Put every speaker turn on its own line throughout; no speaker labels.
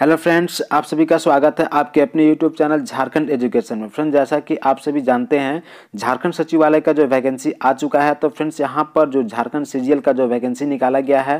hello friends आप सभी का स्वागत है आपके अपने यूट्यूब चैनल झारखंड एजुकेशन में फ्रेंड्स जैसा कि आप सभी जानते हैं झारखंड सचिवालय का जो वैकेंसी आ चुका है तो फ्रेंड्स यहां पर जो झारखंड सीजीएल का जो वैकेंसी निकाला गया है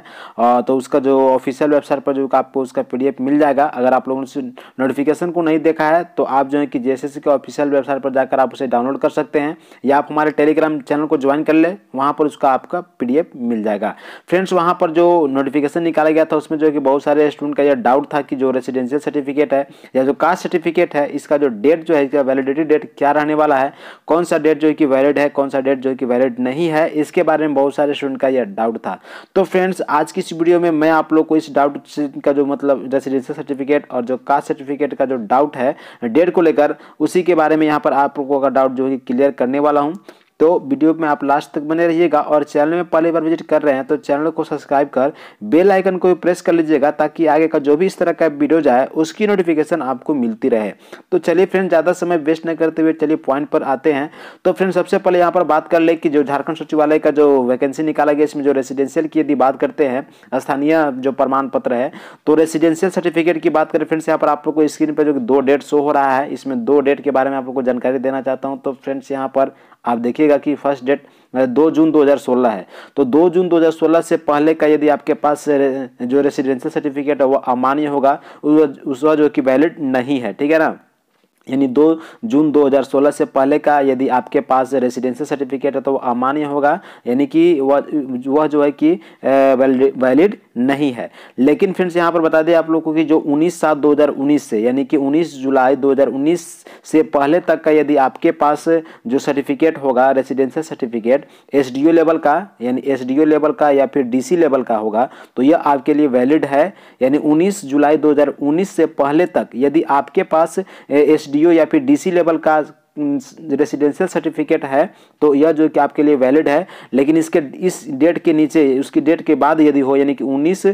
तो उसका जो ऑफिशियल वेबसाइट पर जो आपको उसका पी मिल जाएगा अगर आप लोगों ने नोटिफिकेशन को नहीं देखा है तो आप जो है कि जे के ऑफिशियल वेबसाइट पर जाकर आप उसे डाउनलोड कर सकते हैं या आप हमारे टेलीग्राम चैनल को ज्वाइन कर ले वहाँ पर उसका आपका पी मिल जाएगा फ्रेंड्स वहाँ पर जो नोटिफिकेशन निकाला गया था उसमें जो है कि बहुत सारे स्टूडेंट का यह डाउट था कि जो रेसिडेंशियल सर्टिफिकेट है या जो कास्ट सर्टिफिकेट है इसका जो डेट जो है इसका वैलिडिटी डेट क्या रहने वाला है कौन सा डेट जो है कि वैलिड है कौन सा डेट जो है कि वैलिड नहीं है इसके बारे में बहुत सारे स्टूडेंट का यह डाउट था तो फ्रेंड्स आज की इस वीडियो में मैं आप लोग को इस डाउट का जो मतलब रेसिडेंशियल सर्टिफिकेट और जो कास्ट सर्टिफिकेट का जो डाउट है डेट को लेकर उसी के बारे में यहाँ पर आप लोगों का डाउट जो है क्लियर करने वाला हूँ तो वीडियो में आप लास्ट तक बने रहिएगा और चैनल में पहली बार विजिट कर रहे हैं तो चैनल को सब्सक्राइब कर बेल आइकन को भी प्रेस कर लीजिएगा ताकि आगे का जो भी इस तरह का वीडियो जाए उसकी नोटिफिकेशन आपको मिलती रहे तो चलिए फ्रेंड ज़्यादा समय वेस्ट नहीं करते हुए चलिए पॉइंट पर आते हैं तो फ्रेंड सबसे पहले यहाँ पर बात कर ले कि जो झारखंड सचिवालय का जो वैकेंसी निकाला गया इसमें जो रेसिडेंशियल की यदि बात करते हैं स्थानीय जो प्रमाण पत्र है तो रेसिडेंशियल सर्टिफिकेट की बात करें फ्रेंड्स यहाँ पर आप लोग को स्क्रीन पर जो दो डेट शो हो रहा है इसमें दो डेट के बारे में आप लोग को जानकारी देना चाहता हूँ तो फ्रेंड्स यहाँ पर आप देखिए देखिएगा कि फर्स्ट डेट दो जून 2016 है तो दो जून 2016 से पहले का यदि आपके पास जो रेसिडेंशियल सर्टिफिकेट है वह अमान्य होगा उसका जो कि वैलिड नहीं है ठीक है ना यानी दो जून 2016 से पहले का यदि आपके पास रेसिडेंशियल सर्टिफिकेट है तो वो अमान्य होगा यानी कि वह वह जो है कि वैलिड नहीं है लेकिन फ्रेंड्स यहाँ पर बता दें आप लोगों को कि जो 19 सात 2019 से यानी कि 19 जुलाई 2019 से पहले तक का यदि आपके पास जो सर्टिफिकेट होगा रेसिडेंशियल सर्टिफिकेट एस लेवल का यानी एस लेवल का या फिर डी लेवल का होगा तो यह आपके लिए वैलिड है यानी उन्नीस जुलाई दो से पहले तक यदि आपके पास एस या फिर डीसी लेवल का रेसिडेंशियल सर्टिफिकेट है तो यह जो कि आपके लिए वैलिड है लेकिन इसके इस डेट के नीचे उसकी डेट के बाद यदि हो यानी कि 19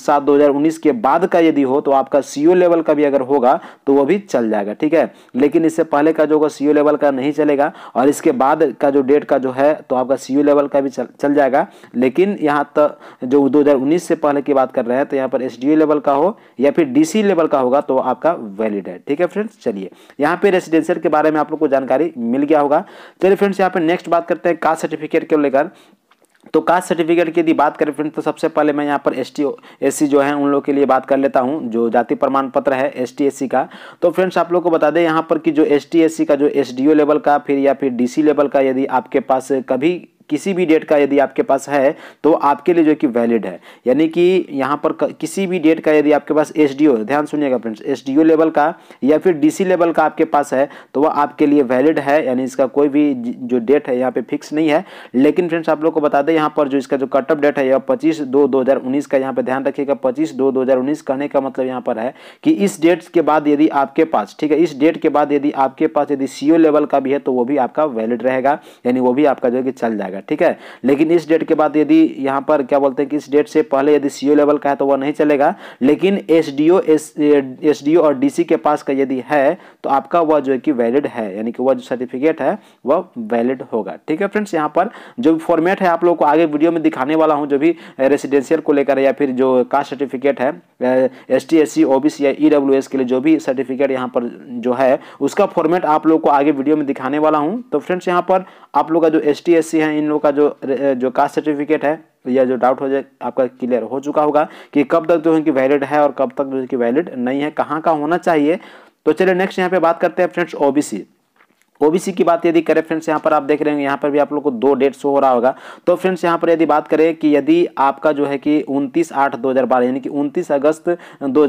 सात 2019 के बाद का यदि हो तो आपका सीओ लेवल का भी अगर होगा तो वह भी चल जाएगा ठीक है लेकिन इससे पहले का जो होगा सीओ लेवल का नहीं चलेगा और इसके बाद का जो डेट का जो है तो आपका सी लेवल का भी चल, चल जाएगा लेकिन यहाँ तक जो दो से पहले की बात कर रहे हैं तो यहाँ पर एस लेवल का हो या फिर डी लेवल का होगा तो आपका वैलिड है ठीक है फ्रेंड्स चलिए यहाँ पे रेसिडेंशियल के बाद बारे में आप लोग को जानकारी मिल गया होगा चलिए फ्रेंड्स यहाँ पे नेक्स्ट बात करते हैं कास्ट सर्टिफिकेट को लेकर तो कास्ट सर्टिफिकेट की यदि बात करें फ्रेंड्स तो सबसे पहले मैं यहाँ पर एस टी जो है उन लोगों के लिए बात कर लेता हूँ जो जाति प्रमाण पत्र है एस टी का तो फ्रेंड्स आप लोग को बता दें यहाँ पर कि जो एस टी का जो एस लेवल का फिर या फिर डी लेवल का यदि आपके पास कभी किसी भी डेट का यदि आपके पास है तो आपके लिए जो कि वैलिड है यानी कि यहाँ पर किसी भी डेट का यदि आपके पास एस ध्यान सुनिएगा फ्रेंड्स एस लेवल का या फिर डी लेवल का आपके पास है तो वह आपके लिए वैलिड है यानी इसका कोई भी जो डेट है यहाँ पे फिक्स नहीं है लेकिन फ्रेंड्स आप लोग को बता दें यहाँ पर जो इसका जो कट ऑफ डेट है यह पच्चीस दो दो का यहाँ पे ध्यान रखिएगा पच्चीस दो दो कहने का मतलब यहाँ पर है कि इस डेट के बाद यदि आपके पास ठीक है इस डेट के बाद यदि आपके पास यदि सीओ लेवल का भी है तो वो भी आपका वैलिड रहेगा यानी वो भी आपका जो है कि चल जाएगा है ठीक है लेकिन इस डेट के बाद यदि यहाँ पर क्या बोलते हैं कि इस डेट से पहले यदि सी लेवल का है तो वह नहीं चलेगा लेकिन एस डी ओ एस और डी के पास का यदि है तो आपका वह जो है कि वैलिड है यानी कि वह जो सर्टिफिकेट है वह वैलिड होगा ठीक है फ्रेंड्स यहाँ पर जो फॉर्मेट है आप लोग को आगे वीडियो में दिखाने वाला हूँ जो भी रेसिडेंशियल को लेकर या फिर जो कास्ट सर्टिफिकेट है एस टी एस सी या ई e के लिए जो भी सर्टिफिकेट यहाँ पर जो है उसका फॉर्मेट आप लोग को आगे वीडियो में दिखाने वाला हूँ तो फ्रेंड्स यहाँ पर आप लोग का जो एस टी है इन लोगों का जो जो कास्ट सर्टिफिकेट है या जो डाउट हो जाए आपका क्लियर हो चुका होगा कि कब तक जो इनकी वैलिड है और कब तक जो इनकी वैलिड नहीं है कहाँ का होना चाहिए तो चलिए नेक्स्ट यहाँ पे बात करते हैं फ्रेंड्स ओबीसी ओबीसी की बात यदि करें फ्रेंड्स यहाँ पर आप देख रहे हैं यहाँ पर भी आप लोग को दो डेट शो हो रहा होगा तो फ्रेंड्स यहाँ पर यदि बात करें कि यदि आपका जो है कि उनतीस आठ दो यानी कि उनतीस अगस्त दो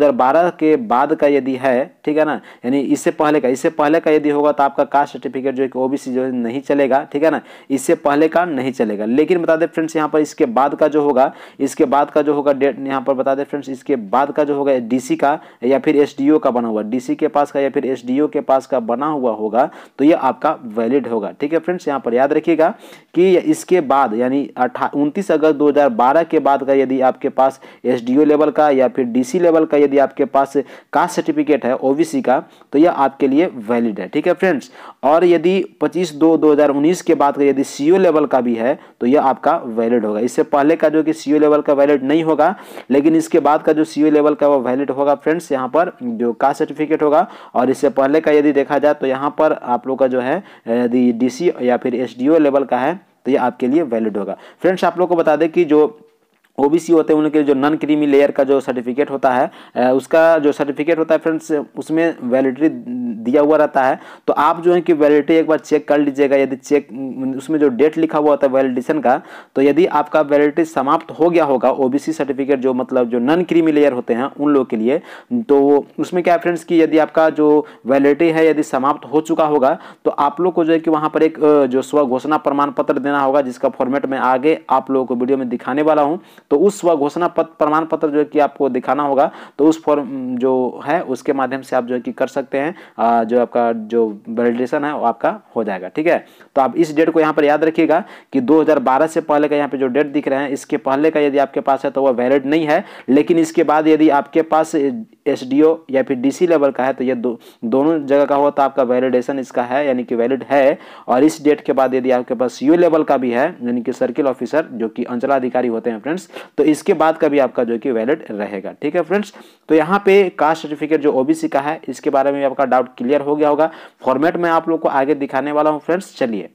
के बाद का यदि है ठीक है ना यानी इससे पहले का इससे पहले का यदि होगा तो आपका कास्ट सर्टिफिकेट जो है कि ओबीसी जो है नहीं चलेगा ठीक है ना इससे पहले का नहीं चलेगा लेकिन बता दें फ्रेंड्स यहाँ पर इसके बाद का जो होगा इसके बाद का जो होगा डेट यहाँ पर बता दें फ्रेंड्स इसके बाद का जो होगा डीसी का या फिर एसडीओ का बना हुआ डीसी के पास का या फिर एसडीओ के पास का बना हुआ होगा तो ये आपका वैलिड होगा ठीक है फ्रेंड्स यहाँ पर याद रखिएगा कि इसके बाद यानी उनतीस अगस्त 2012 के बाद का यदि आपके पास एस लेवल का या फिर डीसी लेवल का यदि आपके पास कास्ट सर्टिफिकेट है ओबीसी का तो यह आपके लिए वैलिड है ठीक है फ्रेंड्स और यदि 25 दो 2019 के बाद का यदि सी लेवल का भी है तो यह आपका वैलिड होगा इससे पहले का जो कि सी लेवल का वैलिड नहीं होगा लेकिन इसके बाद का जो सी लेवल का वो वैलिड होगा फ्रेंड्स यहाँ पर जो कास्ट सर्टिफिकेट होगा और इससे पहले का यदि देखा जाए तो यहाँ पर आप लोग का जो है यदि डी या फिर एस लेवल का है तो ये आपके लिए वैलिड होगा फ्रेंड्स आप लोग को बता दें कि जो ओबीसी होते हैं उनके जो नॉन क्रीमी लेयर का जो सर्टिफिकेट होता है उसका जो सर्टिफिकेट होता है फ्रेंड्स उसमें वैलिडिटी दिया हुआ रहता है तो आप जो है कि वैलिडिटी एक बार चेक कर लीजिएगा यदि चेक उसमें जो डेट लिखा हुआ होता है वैलिडेशन का तो यदि आपका वैलिडिटी समाप्त हो गया होगा ओबीसी सर्टिफिकेट जो मतलब जो नॉन क्रीमी लेयर होते हैं उन लोगों के लिए तो उसमें क्या है फ्रेंड्स कि यदि आपका जो वैलिडिटी है यदि समाप्त हो चुका होगा तो आप लोग को जो है कि वहाँ पर एक जो स्व घोषणा प्रमाण पत्र देना होगा जिसका फॉर्मेट मैं आगे आप लोगों को वीडियो में दिखाने वाला हूँ तो उस व घोषणा पत्र प्रमाण पत्र जो है कि आपको दिखाना होगा तो उस फॉर्म जो है उसके माध्यम से आप जो है कि कर सकते हैं जो आपका जो वेलिडेशन है वो आपका हो जाएगा ठीक है तो आप इस डेट को यहाँ पर याद रखिएगा कि 2012 से पहले का यहाँ पे जो डेट दिख रहे हैं इसके पहले का यदि आपके पास है तो वह वैलिड नहीं है लेकिन इसके बाद यदि आपके पास एसडीओ या फिर डीसी लेवल का है तो ये दो दोनों जगह का हुआ तो आपका वैलिडेशन इसका है यानी कि वैलिड है और इस डेट के बाद यदि आपके पास सीओ लेवल का भी है यानी कि सर्किल ऑफिसर जो कि अंचलाधिकारी होते हैं फ्रेंड्स तो इसके बाद का भी आपका जो कि वैलिड रहेगा ठीक है फ्रेंड्स तो यहाँ पे कास्ट सर्टिफिकेट जो ओबीसी का है इसके बारे में आपका डाउट क्लियर हो गया होगा फॉर्मेट में आप लोग को आगे दिखाने वाला हूँ फ्रेंड्स चलिए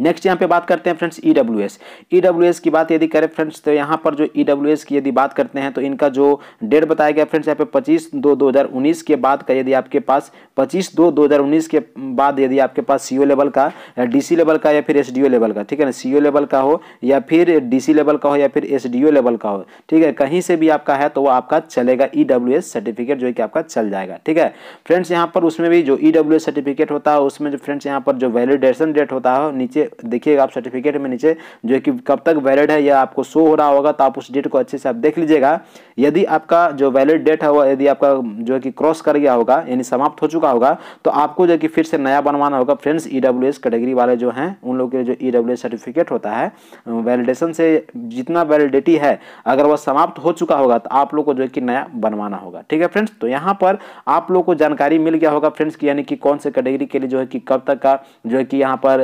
नेक्स्ट यहाँ पे बात करते हैं friends E W S E W S की बात यदि करें फ्रेंड्स तो यहाँ पर जो ई डब्ल्यू एस की यदि बात करते हैं तो इनका जो डेट बताया गया फ्रेंड्स यहाँ पे पच्चीस दो दो हज़ार उन्नीस के बाद का यदि आपके पास पच्चीस दो दो हज़ार उन्नीस के बाद यदि आपके पास सी ओ लेवल का डी सी लेवल का या फिर एस डी ओ लेवल का ठीक है ना सी ओ लेवल का हो या फिर डी सी लेवल का हो या फिर एस डी ओ लेवल का हो ठीक है कहीं से भी आपका है तो वो आपका चलेगा ई डब्ल्यू एस सर्टिफिकेट जो है कि आपका चल जाएगा ठीक है फ्रेंड्स यहाँ पर उसमें भी जो ई डब्ल्यू एस सर्टिफिकेट होता है उसमें जो फ्रेंड्स यहाँ पर जो वैलिडेशन डेट होता है नीचे देखिए देखिएगा आप सर्टिफिकेट में नीचे जो कि कब तक वैलिड है या आपको शो हो रहा होगा तो आप उस डेट को अच्छे से आप देख लीजिएगा यदि आपका जो वैलिड डेट है वो यदि आपका जो है कि क्रॉस कर गया होगा यानी समाप्त हो चुका होगा तो आपको जो कि फिर से नया बनवाना होगा फ्रेंड्स ई कैटेगरी वाले जो हैं उन लोगों के जो ई e सर्टिफिकेट होता है वैलिडेशन से जितना वैलिडिटी है अगर वह समाप्त हो चुका होगा तो आप लोग को जो है कि नया बनवाना होगा ठीक है फ्रेंड्स तो यहाँ पर आप लोग को जानकारी मिल गया होगा फ्रेंड्स की यानी कि कौन से कैटेगरी के लिए जो है कि कब तक का जो है कि यहाँ पर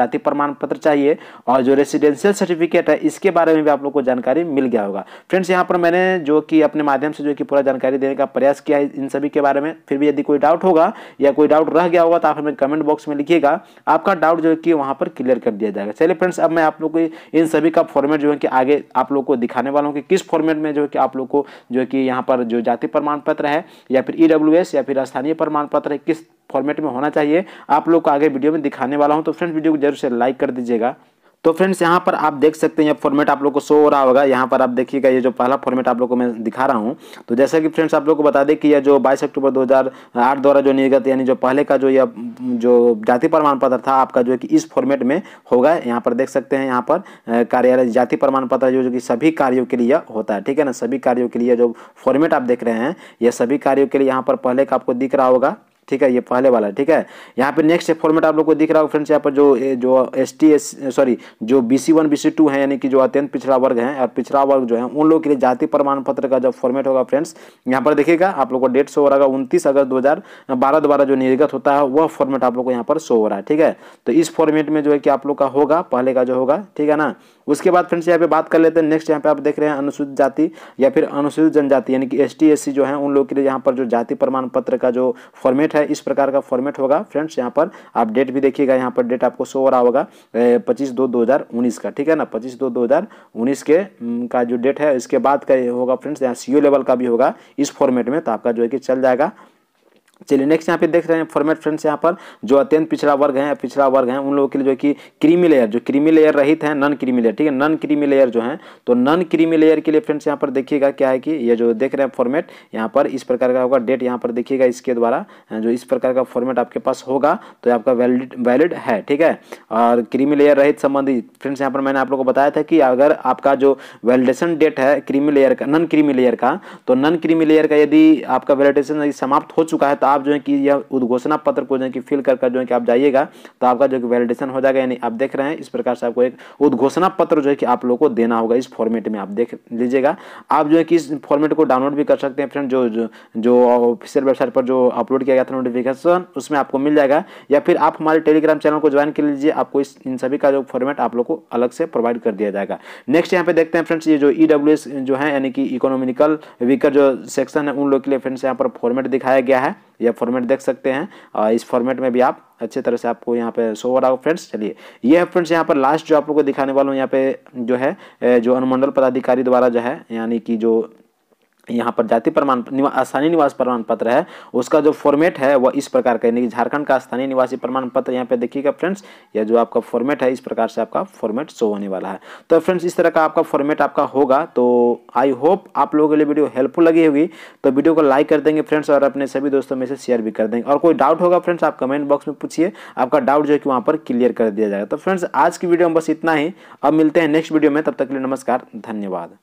जाति प्रमाण पत्र चाहिए और जो रेसिडेंशियल सर्टिफिकेट है इसके बारे में भी आप लोग को जानकारी मिल गया होगा फ्रेंड्स यहाँ पर मैंने जो कि अपने माध्यम से जो कि पूरा जानकारी देने का प्रयास किया है इन सभी के बारे में फिर भी यदि कोई डाउट होगा या कोई डाउट रह गया होगा तो आप हमें कमेंट बॉक्स में लिखिएगा आपका डाउट जो है कि वहाँ पर क्लियर कर दिया जाएगा चलिए फ्रेंड्स अब मैं आप लोग को इन सभी का फॉर्मेट जो है कि आगे आप लोग को दिखाने वाला हूँ कि किस फॉर्मेट में जो है कि आप लोग को जो कि यहाँ पर जो जाति प्रमाण पत्र है या फिर ई e या फिर स्थानीय प्रमाण पत्र है किस फॉर्मेट में होना चाहिए आप लोग को आगे वीडियो में दिखाने वाला हूँ तो फ्रेंड्स वीडियो को जरूर से लाइक कर दीजिएगा तो फ्रेंड्स यहाँ पर आप देख सकते हैं फॉर्मेट आप लोग को शो हो रहा होगा यहाँ पर आप देखिएगा ये जो पहला फॉर्मेट आप लोग को मैं दिखा रहा हूँ तो जैसा कि फ्रेंड्स आप लोग को बता दें कि यह जो 22 अक्टूबर 2008 द्वारा जो निर्गत यानी जो पहले का जो यह जो जाति प्रमाण पत्र था आपका जो है कि इस फॉर्मेट में होगा यहाँ पर देख सकते हैं यहाँ पर कार्यालय जाति प्रमाण पत्र जो, जो कि सभी कार्यों के लिए होता है ठीक है ना सभी कार्यों के लिए जो फॉर्मेट आप देख रहे हैं यह सभी कार्यों के लिए यहाँ पर पहले का आपको दिख रहा होगा ठीक है ये पहले वाला ठीक है यहाँ पे नेक्स्ट फॉर्मेट आप लोग को दिख रहा होगा फ्रेंड्स यहाँ पर जो जो एस टी एस सॉरी जो B C one B C two है यानी कि जो अत्यंत पिछड़ा वर्ग है और पिछड़ा वर्ग जो है उन लोगों के लिए जाति प्रमाण पत्र का जब फॉर्मेट होगा फ्रेंड्स यहाँ पर देखिएगा आप लोग को डेट शो हो रहा है उनतीस अगस्त दो द्वारा जो निर्गत होता है वह फॉर्मेट आप लोग को यहाँ पर शो हो रहा है ठीक है तो इस फॉर्मेट में जो है कि आप लोग का होगा पहले का जो होगा ठीक है ना उसके बाद फ्रेंड्स यहाँ पे बात कर लेते हैं नेक्स्ट यहाँ पे आप देख रहे हैं अनुसूचित जाति या फिर अनुसूचित जनजाति यानी कि एस टी जो है उन लोगों के लिए यहाँ पर जो जाति प्रमाण पत्र का जो फॉर्मेट है इस प्रकार का फॉर्मेट होगा फ्रेंड्स यहाँ पर आप डेट भी देखिएगा यहाँ पर डेट आपको शो हो रहा होगा पच्चीस दो दो का ठीक है ना पच्चीस दो दो के का जो डेट है इसके बाद का होगा फ्रेंड्स यहाँ सी लेवल e का भी होगा इस फॉर्मेट में तो आपका जो है कि चल जाएगा चलिए नेक्स्ट यहाँ पे देख रहे हैं फॉर्मेट फ्रेंड्स यहाँ पर जो अत्यंत पिछड़ा वर्ग है पिछड़ा वर्ग है उन लोगों के लिए जो कि क्रीमी लेयर जो क्रीमी लेयर रहित है नॉन क्रीमी लेयर ठीक है नॉन क्रीमी लेयर जो है तो नॉन क्रीमी लेयर के लिए फ्रेंड्स यहाँ पर देखिएगा क्या है कि ये जो देख रहे हैं फॉर्मेट यहाँ पर इस प्रकार का होगा डेट यहाँ पर देखिएगा इसके द्वारा जो इस प्रकार का फॉर्मेट आपके पास होगा तो आपका वैलिड वैलिड है ठीक है और क्रीमी लेयर रहित संबंधी फ्रेंड्स यहाँ पर मैंने आप लोग को बताया था कि अगर आपका जो वैलिडेशन डेट है क्रीमी लेयर का नॉन क्रीमी लेयर का तो नॉन क्रीमी लेयर का यदि आपका वैलिडेशन समाप्त हो चुका है तो आप जो है कि यह उद्घोषणा पत्र को जो है कि फिल कर जो है कि आप जाइएगा तो आपका जो कि वैलिडेशन हो जाएगा यानी आप देख रहे हैं इस प्रकार से आपको एक उद्घोषणा पत्र जो है कि आप लोगों को देना होगा इस फॉर्मेट में आप देख लीजिएगा आप जो है कि इस फॉर्मेट को डाउनलोड भी कर सकते हैं फ्रेंड जो जो ऑफिशियल वेबसाइट पर जो अपलोड किया गया था नोटिफिकेशन उसमें आपको मिल जाएगा या फिर आप हमारे टेलीग्राम चैनल को ज्वाइन कर लीजिए आपको इस इन सभी का जो फॉर्मेट आप लोग को अलग से प्रोवाइड कर दिया जाएगा नेक्स्ट यहाँ पे देखते हैं फ्रेंड्स ये जो ई e जो है यानी कि इकोनॉमिकल वीकर जो सेक्शन है उन लोग के लिए फ्रेंड्स यहाँ पर फॉर्मेट दिखाया गया है यह फॉर्मेट देख सकते हैं इस फॉर्मेट में भी आप अच्छे तरह से आपको यहाँ पे शो हो रहा हो फ्रेंड्स चलिए ये है फ्रेंड्स यहाँ पर लास्ट जो आप लोगों को दिखाने वाला हूँ यहाँ पे जो है जो अनुमंडल पदाधिकारी द्वारा जो है यानी कि जो यहाँ पर जाति प्रमाण निवा, स्थानीय निवास प्रमाण पत्र है उसका जो फॉर्मेट है वह इस प्रकार का यानी कि झारखंड का स्थानीय निवासी प्रमाण पत्र यहाँ पे देखिएगा फ्रेंड्स यह जो आपका फॉर्मेट है इस प्रकार से आपका फॉर्मेट शो होने वाला है तो फ्रेंड्स इस तरह का आपका फॉर्मेट आपका होगा तो आई होप आप लोगों के लिए वीडियो हेल्पफुल लगी होगी तो वीडियो को लाइक कर देंगे फ्रेंड्स और अपने सभी दोस्तों में से शेयर भी कर देंगे और कोई डाउट होगा फ्रेंड्स आप कमेंट बॉक्स में पूछिए आपका डाउट जो है कि वहाँ पर क्लियर कर दिया जाएगा तो फ्रेंड्स आज की वीडियो में बस इतना ही अब मिलते हैं नेक्स्ट वीडियो में तब तक के लिए नमस्कार धन्यवाद